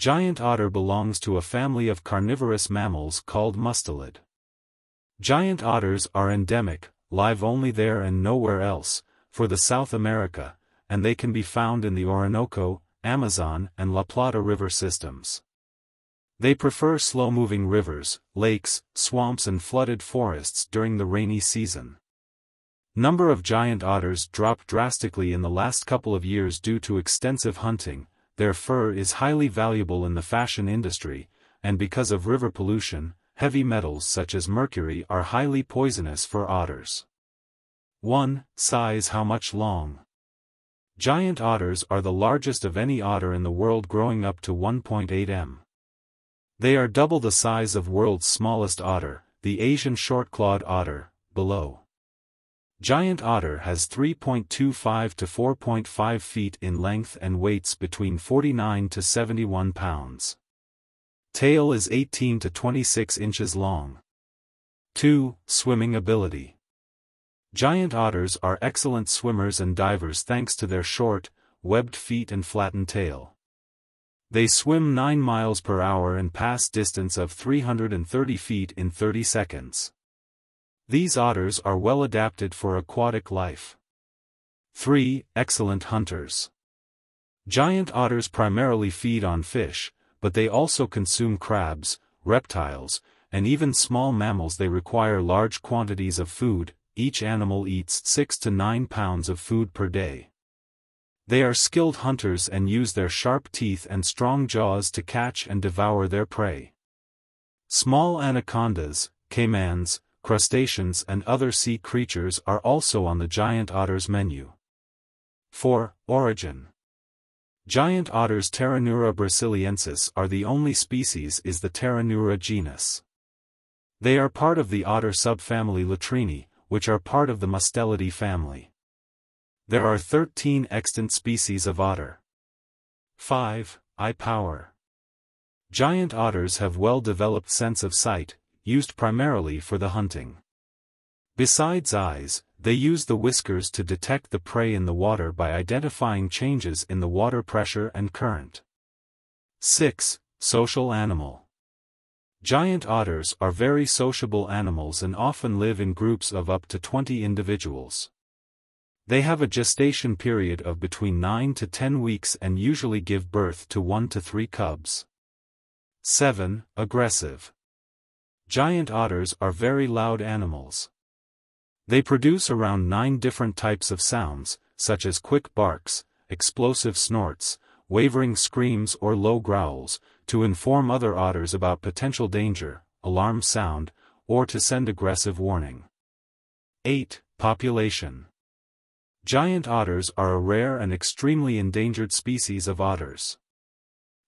Giant otter belongs to a family of carnivorous mammals called mustelid. Giant otters are endemic, live only there and nowhere else, for the South America, and they can be found in the Orinoco, Amazon and La Plata river systems. They prefer slow-moving rivers, lakes, swamps and flooded forests during the rainy season. Number of giant otters dropped drastically in the last couple of years due to extensive hunting, their fur is highly valuable in the fashion industry, and because of river pollution, heavy metals such as mercury are highly poisonous for otters. 1. Size How much long? Giant otters are the largest of any otter in the world growing up to 1.8 m. They are double the size of world's smallest otter, the Asian short-clawed otter, below. Giant otter has 3.25 to 4.5 feet in length and weights between 49 to 71 pounds. Tail is 18 to 26 inches long. 2. Swimming ability. Giant otters are excellent swimmers and divers thanks to their short, webbed feet and flattened tail. They swim 9 miles per hour and pass distance of 330 feet in 30 seconds. These otters are well adapted for aquatic life. 3. Excellent hunters. Giant otters primarily feed on fish, but they also consume crabs, reptiles, and even small mammals they require large quantities of food, each animal eats 6 to 9 pounds of food per day. They are skilled hunters and use their sharp teeth and strong jaws to catch and devour their prey. Small anacondas, caimans, crustaceans and other sea creatures are also on the giant otter's menu. 4. Origin Giant otters Pteranura brasiliensis are the only species is the Pteranura genus. They are part of the otter subfamily Latrini, which are part of the Mustelidae family. There are 13 extant species of otter. 5. Eye power. Giant otters have well-developed sense of sight, used primarily for the hunting. Besides eyes, they use the whiskers to detect the prey in the water by identifying changes in the water pressure and current. 6. Social Animal Giant otters are very sociable animals and often live in groups of up to 20 individuals. They have a gestation period of between 9 to 10 weeks and usually give birth to 1 to 3 cubs. 7. Aggressive Giant otters are very loud animals. They produce around nine different types of sounds, such as quick barks, explosive snorts, wavering screams or low growls, to inform other otters about potential danger, alarm sound, or to send aggressive warning. 8. Population Giant otters are a rare and extremely endangered species of otters.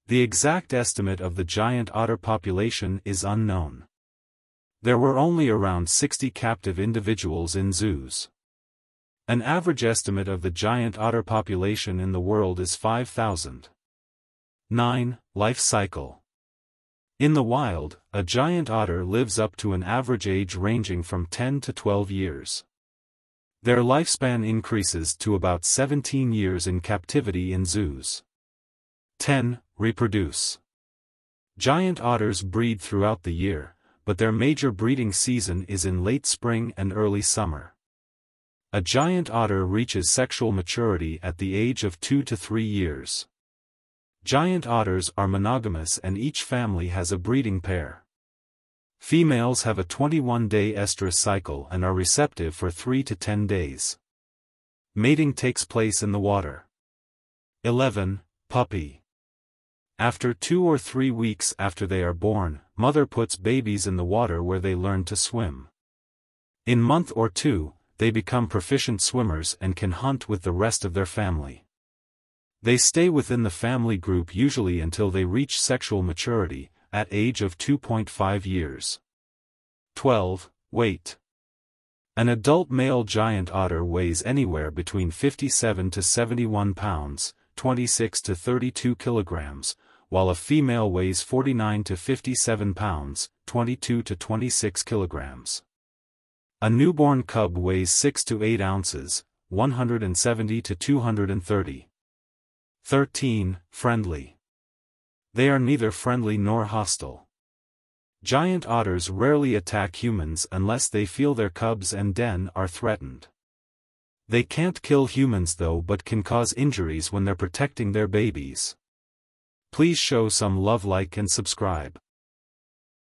The exact estimate of the giant otter population is unknown. There were only around 60 captive individuals in zoos. An average estimate of the giant otter population in the world is 5,000. 9. Life Cycle In the wild, a giant otter lives up to an average age ranging from 10 to 12 years. Their lifespan increases to about 17 years in captivity in zoos. 10. Reproduce Giant otters breed throughout the year, but their major breeding season is in late spring and early summer. A giant otter reaches sexual maturity at the age of 2 to 3 years. Giant otters are monogamous and each family has a breeding pair. Females have a 21-day estrous cycle and are receptive for 3 to 10 days. Mating takes place in the water. 11. Puppy. After two or three weeks after they are born, mother puts babies in the water where they learn to swim. In month or two, they become proficient swimmers and can hunt with the rest of their family. They stay within the family group usually until they reach sexual maturity, at age of 2.5 years. 12. Weight. An adult male giant otter weighs anywhere between 57 to 71 pounds, 26 to 32 kilograms, while a female weighs 49 to 57 pounds, 22 to 26 kilograms. A newborn cub weighs 6 to 8 ounces, 170 to 230. 13. Friendly. They are neither friendly nor hostile. Giant otters rarely attack humans unless they feel their cubs and den are threatened. They can't kill humans though but can cause injuries when they're protecting their babies. Please show some love like and subscribe.